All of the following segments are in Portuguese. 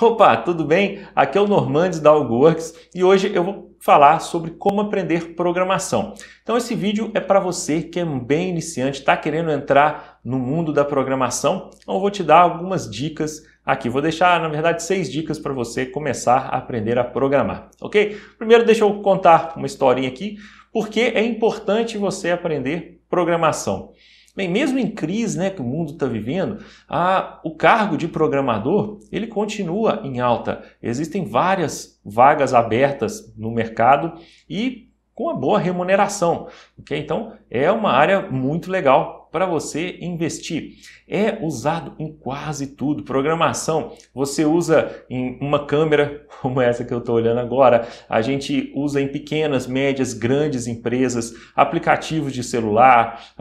Opa, tudo bem? Aqui é o Normandes da Algoworks e hoje eu vou falar sobre como aprender programação. Então esse vídeo é para você que é bem iniciante, está querendo entrar no mundo da programação. Então eu vou te dar algumas dicas aqui. Vou deixar, na verdade, seis dicas para você começar a aprender a programar, ok? Primeiro deixa eu contar uma historinha aqui, porque é importante você aprender programação. Bem, mesmo em crise né, que o mundo está vivendo, a, o cargo de programador ele continua em alta. Existem várias vagas abertas no mercado e com uma boa remuneração. Okay? Então, é uma área muito legal para você investir. É usado em quase tudo. Programação, você usa em uma câmera como essa que eu estou olhando agora, a gente usa em pequenas, médias, grandes empresas, aplicativos de celular,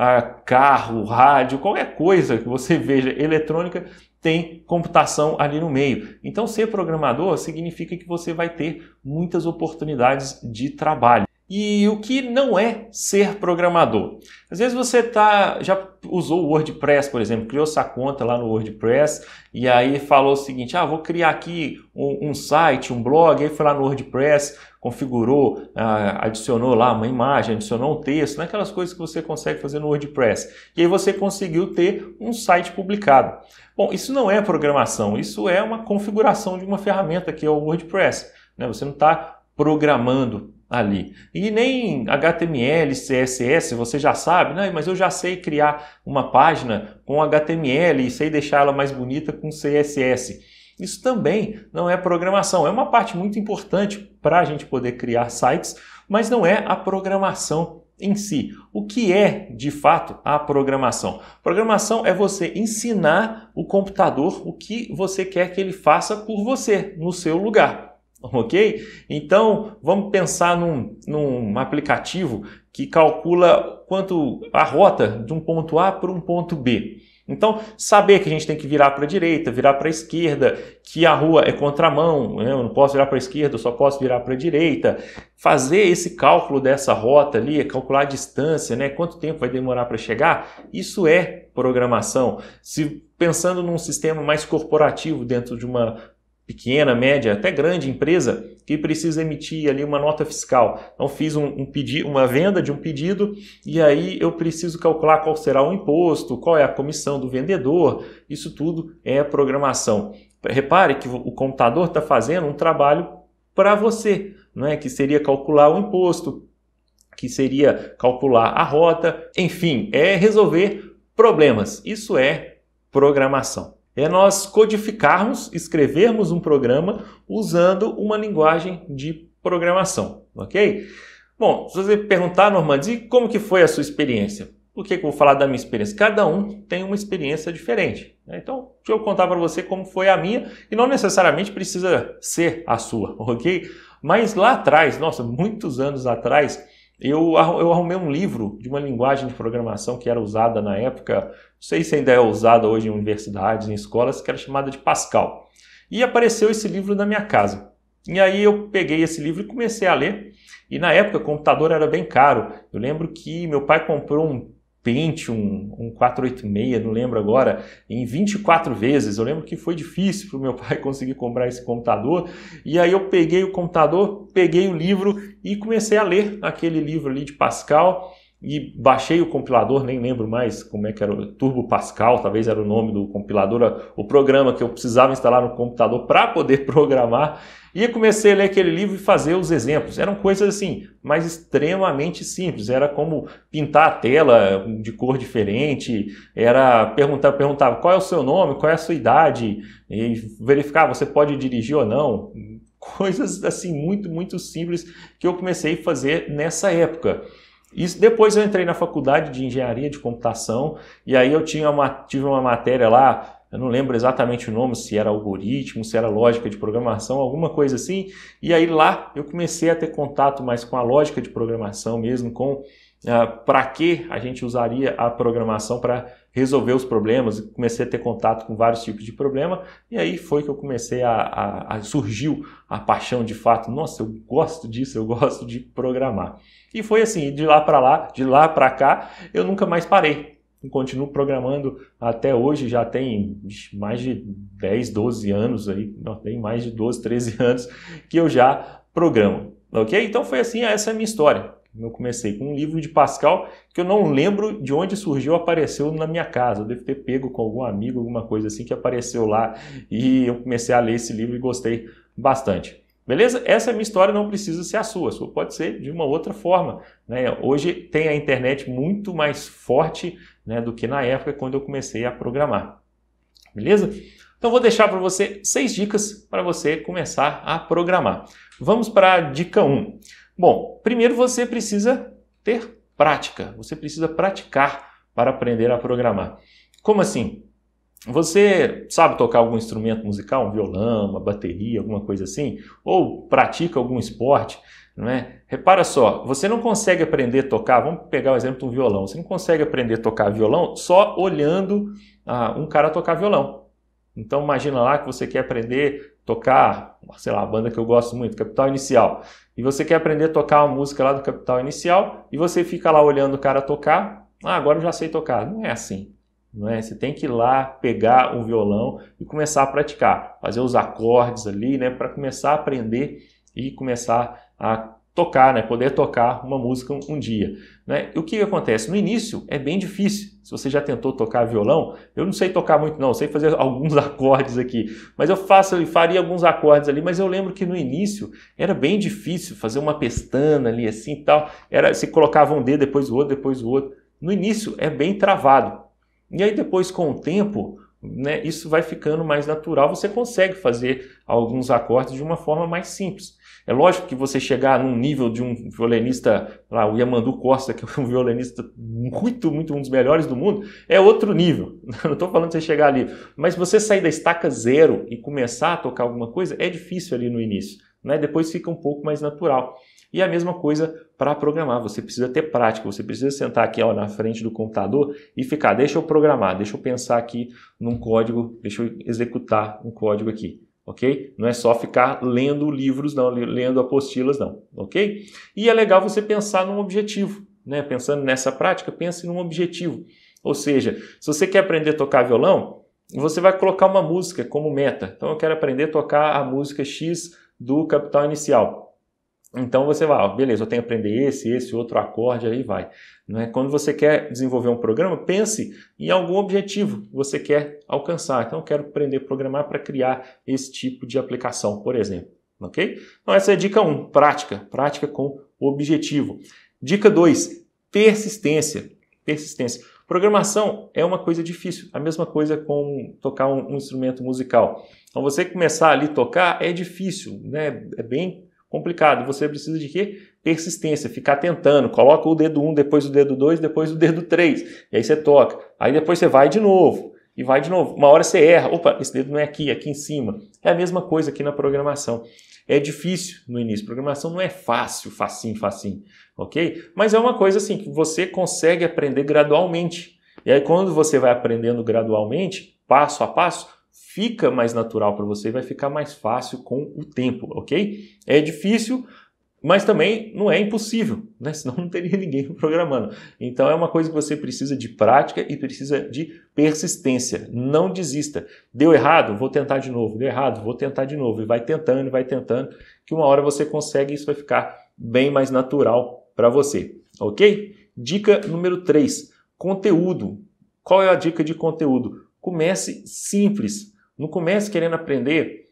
carro, rádio, qualquer coisa que você veja eletrônica tem computação ali no meio. Então, ser programador significa que você vai ter muitas oportunidades de trabalho e o que não é ser programador. Às vezes você tá, já usou o WordPress, por exemplo, criou sua conta lá no WordPress e aí falou o seguinte: ah, vou criar aqui um, um site, um blog. Aí foi lá no WordPress, configurou, ah, adicionou lá uma imagem, adicionou um texto, né? aquelas coisas que você consegue fazer no WordPress. E aí você conseguiu ter um site publicado. Bom, isso não é programação, isso é uma configuração de uma ferramenta que é o WordPress. Né? Você não está programando ali. E nem HTML, CSS, você já sabe, né? mas eu já sei criar uma página com HTML e sei deixar ela mais bonita com CSS. Isso também não é programação, é uma parte muito importante para a gente poder criar sites, mas não é a programação em si. O que é, de fato, a programação? Programação é você ensinar o computador o que você quer que ele faça por você, no seu lugar. ok? Então, vamos pensar num, num aplicativo que calcula quanto a rota de um ponto A para um ponto B. Então, saber que a gente tem que virar para a direita, virar para a esquerda, que a rua é contramão, né? eu não posso virar para a esquerda, eu só posso virar para a direita. Fazer esse cálculo dessa rota ali, calcular a distância, né? quanto tempo vai demorar para chegar, isso é programação. Se pensando num sistema mais corporativo dentro de uma pequena, média, até grande empresa que precisa emitir ali uma nota fiscal. Então fiz um, um pedido, uma venda de um pedido e aí eu preciso calcular qual será o imposto, qual é a comissão do vendedor. Isso tudo é programação. Repare que o computador está fazendo um trabalho para você, não é? Que seria calcular o imposto, que seria calcular a rota, enfim, é resolver problemas. Isso é programação é nós codificarmos, escrevermos um programa usando uma linguagem de programação, ok? Bom, se você perguntar, Normandi, como que foi a sua experiência? Por que, que eu vou falar da minha experiência? Cada um tem uma experiência diferente. Né? Então, deixa eu contar para você como foi a minha, e não necessariamente precisa ser a sua, ok? Mas lá atrás, nossa, muitos anos atrás, eu, eu arrumei um livro de uma linguagem de programação que era usada na época, não sei se ainda é usada hoje em universidades, em escolas, que era chamada de Pascal. E apareceu esse livro na minha casa. E aí eu peguei esse livro e comecei a ler. E na época o computador era bem caro. Eu lembro que meu pai comprou um Pentium, um 486, não lembro agora, em 24 vezes. Eu lembro que foi difícil para o meu pai conseguir comprar esse computador. E aí eu peguei o computador, peguei o livro e comecei a ler aquele livro ali de Pascal e baixei o compilador, nem lembro mais como é que era, o Turbo Pascal, talvez era o nome do compilador, o programa que eu precisava instalar no computador para poder programar, e comecei a ler aquele livro e fazer os exemplos. Eram coisas assim, mas extremamente simples, era como pintar a tela de cor diferente, era perguntar, perguntava qual é o seu nome, qual é a sua idade, e verificar você pode dirigir ou não, coisas assim muito, muito simples que eu comecei a fazer nessa época. Isso, depois eu entrei na faculdade de engenharia de computação e aí eu tinha uma, tive uma matéria lá, eu não lembro exatamente o nome, se era algoritmo, se era lógica de programação, alguma coisa assim. E aí lá eu comecei a ter contato mais com a lógica de programação mesmo, com uh, ah, para que a gente usaria a programação para resolver os problemas. Comecei a ter contato com vários tipos de problema e aí foi que eu comecei a, a, a surgiu a paixão de fato. Nossa, eu gosto disso, eu gosto de programar. E foi assim, de lá para lá, de lá para cá, eu nunca mais parei continuo programando até hoje, já tem mais de 10, 12 anos aí, não, tem mais de 12, 13 anos que eu já programo, ok? Então foi assim, essa é a minha história. Eu comecei com um livro de Pascal que eu não lembro de onde surgiu, apareceu na minha casa. Eu devo ter pego com algum amigo, alguma coisa assim que apareceu lá e eu comecei a ler esse livro e gostei bastante. Beleza? Essa é a minha história, não precisa ser a sua. A sua pode ser de uma outra forma. Né? Hoje tem a internet muito mais forte né, do que na época quando eu comecei a programar. Beleza? Então vou deixar para você seis dicas para você começar a programar. Vamos para a dica 1. Um. Bom, primeiro você precisa ter prática, você precisa praticar para aprender a programar. Como assim? Você sabe tocar algum instrumento musical, um violão, uma bateria, alguma coisa assim? Ou pratica algum esporte? Não é? Repara só, você não consegue aprender a tocar, vamos pegar o exemplo do violão, você não consegue aprender a tocar violão só olhando ah, um cara tocar violão. Então imagina lá que você quer aprender tocar, sei lá, a banda que eu gosto muito, Capital Inicial, e você quer aprender a tocar uma música lá do Capital Inicial, e você fica lá olhando o cara tocar, ah, agora eu já sei tocar. Não é assim. Não é? Você tem que ir lá pegar o um violão e começar a praticar, fazer os acordes ali, né, para começar a aprender e começar a tocar, né? poder tocar uma música um, dia. Né? E o que, acontece? No início é bem difícil. Se você já tentou tocar violão, eu não sei tocar muito não, eu sei fazer alguns acordes aqui, mas eu faço e faria alguns acordes ali, mas eu lembro que no início era bem difícil fazer uma pestana ali assim e tal, era se colocava um dedo depois o outro, depois o outro. No início é bem travado. E aí depois com o tempo, né, isso vai ficando mais natural, você consegue fazer alguns acordes de uma forma mais simples. É lógico que você chegar num nível de um violinista, lá, o Yamandu Costa, que é um violinista muito, muito um dos melhores do mundo, é outro nível. Não estou falando de você chegar ali. Mas você sair da estaca zero e começar a tocar alguma coisa, é difícil ali no início. Né? Depois fica um pouco mais natural. E a mesma coisa para programar, você precisa ter prática, você precisa sentar aqui ó, na frente do computador e ficar, deixa eu programar, deixa eu pensar aqui num código, deixa eu executar um código aqui ok? Não é só ficar lendo livros, não, lendo apostilas, não, ok? E é legal você pensar num objetivo, né? Pensando nessa prática, pense num objetivo. Ou seja, se você quer aprender a tocar violão, você vai colocar uma música como meta. Então, eu quero aprender a tocar a música X do Capital Inicial. Então você vai, ó, beleza, eu tenho que aprender esse, esse, outro acorde, aí vai. Não é? Quando você quer desenvolver um programa, pense em algum objetivo que você quer alcançar. Então eu quero aprender a programar para criar esse tipo de aplicação, por exemplo. Ok? Então essa é a dica 1, um, prática. Prática com objetivo. Dica 2, persistência. Persistência. Programação é uma coisa difícil, a mesma coisa com tocar um, um instrumento musical. Então você começar ali a tocar é difícil, né? É bem complicado. Você precisa de quê? Persistência, ficar tentando. Coloca o dedo 1, um, depois o dedo 2, depois o dedo 3. E aí você toca. Aí depois você vai de novo. E vai de novo. Uma hora você erra. Opa, esse dedo não é aqui, é aqui em cima. É a mesma coisa aqui na programação. É difícil no início. Programação não é fácil, facinho, facinho. Ok? Mas é uma coisa assim que você consegue aprender gradualmente. E aí, quando você vai aprendendo gradualmente, passo a passo, fica mais natural para você, vai ficar mais fácil com o tempo, ok? É difícil, mas também não é impossível, né? Senão não teria ninguém programando. Então é uma coisa que você precisa de prática e precisa de persistência. Não desista. Deu errado, vou tentar de novo. Deu errado, vou tentar de novo. E vai tentando, vai tentando, que uma hora você consegue e isso vai ficar bem mais natural para você, ok? Dica número 3: conteúdo. Qual é a dica de conteúdo? Comece simples. Não comece querendo aprender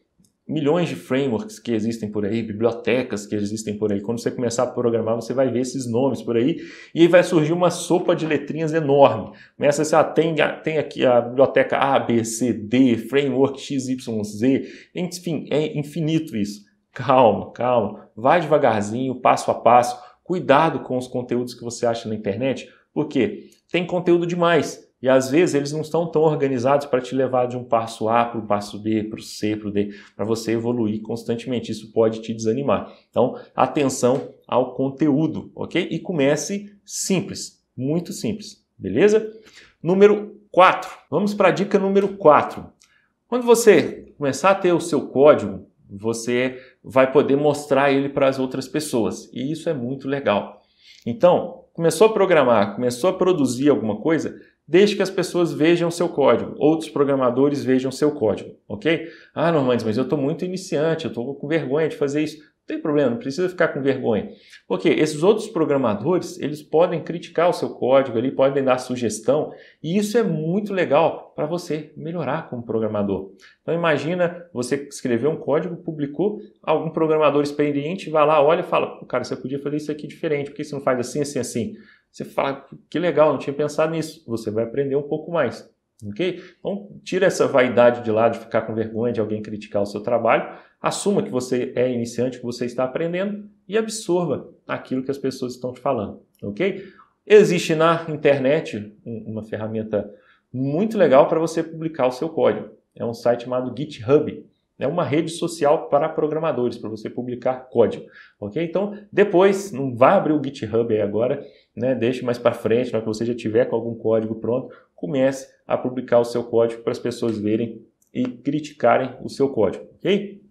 milhões de frameworks que existem por aí, bibliotecas que existem por aí. Quando você começar a programar, você vai ver esses nomes por aí e aí vai surgir uma sopa de letrinhas enorme. Começa assim, ah, tem, ah, tem aqui a biblioteca A, B, C, D, framework X, Y, Z. Enfim, é infinito isso. Calma, calma. Vai devagarzinho, passo a passo. Cuidado com os conteúdos que você acha na internet, porque tem conteúdo demais. E às vezes eles não estão tão organizados para te levar de um passo A para o passo B, para o C, para o D, para você evoluir constantemente. Isso pode te desanimar. Então, atenção ao conteúdo, ok? E comece simples, muito simples, beleza? Número 4. Vamos para a dica número 4. Quando você começar a ter o seu código, você vai poder mostrar ele para as outras pessoas. E isso é muito legal. Então, começou a programar, começou a produzir alguma coisa, desde que as pessoas vejam seu código, outros programadores vejam seu código, ok? Ah, Normandes, mas eu estou muito iniciante, eu estou com vergonha de fazer isso. Não tem problema, não precisa ficar com vergonha. Porque esses outros programadores, eles podem criticar o seu código ali, podem dar sugestão, e isso é muito legal para você melhorar como programador. Então imagina, você escreveu um código, publicou, algum programador experiente vai lá, olha e fala, cara, você podia fazer isso aqui diferente, por que você não faz assim, assim, assim? Você fala, que legal, não tinha pensado nisso. Você vai aprender um pouco mais, ok? Então, tira essa vaidade de lado de ficar com vergonha de alguém criticar o seu trabalho. Assuma que você é iniciante, que você está aprendendo e absorva aquilo que as pessoas estão te falando, ok? Existe na internet uma ferramenta muito legal para você publicar o seu código. É um site chamado GitHub. É uma rede social para programadores, para você publicar código, ok? Então, depois, não vai abrir o GitHub aí agora, né? Deixe mais para frente, na hora que você já tiver com algum código pronto, comece a publicar o seu código para as pessoas verem e criticarem o seu código, ok?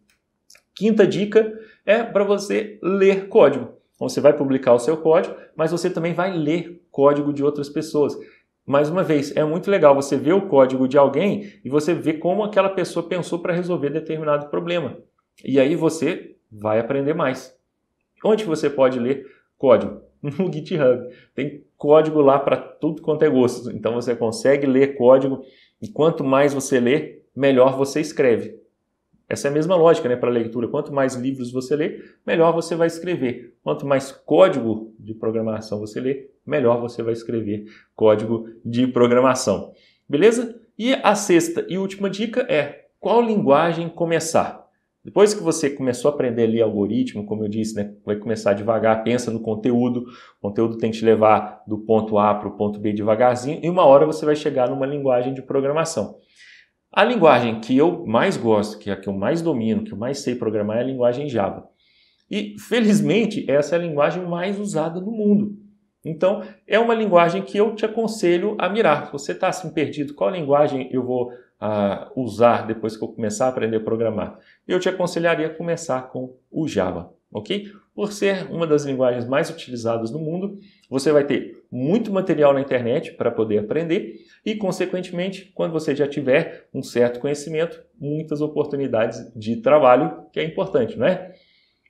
Quinta dica é para você ler código. Então, você vai publicar o seu código, mas você também vai ler código de outras pessoas mais uma vez, é muito legal você ver o código de alguém e você ver como aquela pessoa pensou para resolver determinado problema. E aí você vai aprender mais. Onde você pode ler código? No GitHub. Tem código lá para tudo quanto é gosto. Então você consegue ler código e quanto mais você lê, melhor você escreve. Essa é a mesma lógica né, para a leitura. Quanto mais livros você lê, melhor você vai escrever. Quanto mais código de programação você lê, melhor você vai escrever código de programação. Beleza? E a sexta e última dica é qual linguagem começar? Depois que você começou a aprender ali algoritmo, como eu disse, né, vai começar devagar, pensa no conteúdo, o conteúdo tem que te levar do ponto A para o ponto B devagarzinho, e uma hora você vai chegar numa linguagem de programação. A linguagem que eu mais gosto, que é a que eu mais domino, que eu mais sei programar é a linguagem Java. E felizmente essa é a linguagem mais usada no mundo. Então, é uma linguagem que eu te aconselho a mirar. Se você está assim perdido, qual linguagem eu vou ah, usar depois que eu começar a aprender a programar? Eu te aconselharia a começar com o Java ok? Por ser uma das linguagens mais utilizadas no mundo, você vai ter muito material na internet para poder aprender e, consequentemente, quando você já tiver um certo conhecimento, muitas oportunidades de trabalho, que é importante, não é?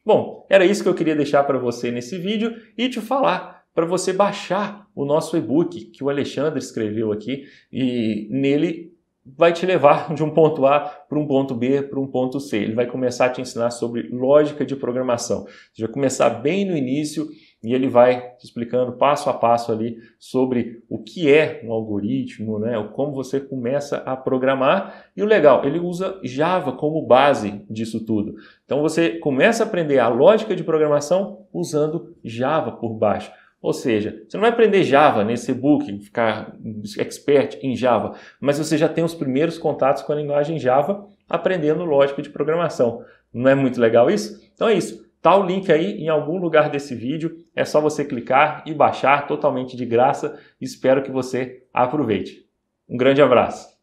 Bom, era isso que eu queria deixar para você nesse vídeo e te falar para você baixar o nosso e-book que o Alexandre escreveu aqui e nele vai te levar de um ponto A para um ponto B, para um ponto C. Ele vai começar a te ensinar sobre lógica de programação. Você vai começar bem no início e ele vai te explicando passo a passo ali sobre o que é um algoritmo, né? como você começa a programar. E o legal, ele usa Java como base disso tudo. Então você começa a aprender a lógica de programação usando Java por baixo. Ou seja, você não vai aprender Java nesse book ficar expert em Java, mas você já tem os primeiros contatos com a linguagem Java aprendendo lógica de programação. Não é muito legal isso? Então é isso. Está o link aí em algum lugar desse vídeo, é só você clicar e baixar totalmente de graça. Espero que você aproveite. Um grande abraço.